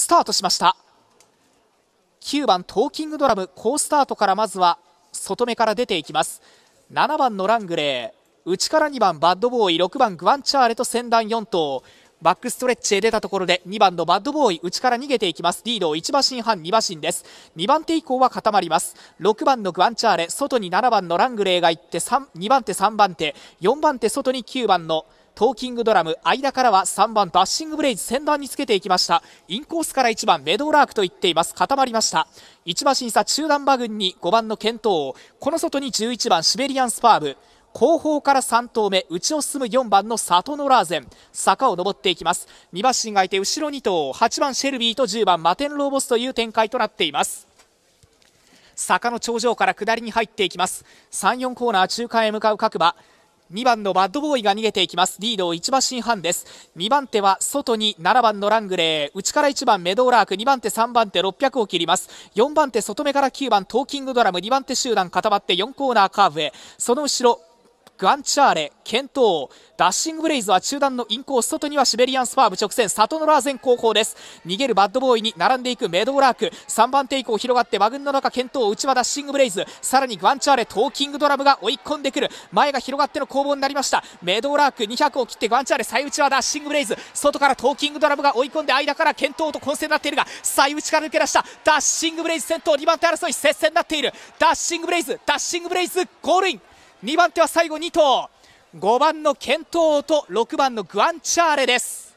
スタートしました9番トーキングドラム好スタートからまずは外目から出ていきます7番のラングレー内から2番バッドボーイ6番グワンチャーレと先団4頭バックストレッチへ出たところで2番のバッドボーイ内から逃げていきますリードを1馬身半2馬身です2番手以降は固まります6番のグアンチャーレ外に7番のラングレーが行って2番手3番手4番手外に9番のトーキングドラム間からは3番ダッシングブレイズ先端につけていきましたインコースから1番メドーラークと言っています固まりました1馬審査中段馬群に5番の検王この外に11番シベリアンスパーブ後方から3頭目内を進む4番のサトノラーゼン坂を上っていきます2馬身がいて後ろ2頭8番シェルビーと10番マテンローボスという展開となっています坂の頂上から下りに入っていきます34コーナー中間へ向かう各馬2番のバッドボーイが逃げていきますリードを1馬身半です2番手は外に7番のラングレー内から1番メドーラーク2番手3番手600を切ります4番手外目から9番トーキングドラム2番手集団固まって4コーナーカーブへその後ろガンチャーレ、健闘ダッシングブレイズは中段のインコース外にはシベリアンスパーム直線サトノラーゼン後方です逃げるバッドボーイに並んでいくメドーラーク3番手以降広がって馬群の中健闘内はダッシングブレイズさらにガンチャーレトーキングドラムが追い込んでくる前が広がっての攻防になりましたメドーラーク200を切ってガンチャーレ最内はダッシングブレイズ外からトーキングドラムが追い込んで間から健闘と混戦になっているが最内から抜け出したダッシングブレイズ先頭2番手争い接戦になっているダッシングブレイズダッシングブレイズゴールイン2番手は最後2頭5番のケントーと6番のグアンチャーレです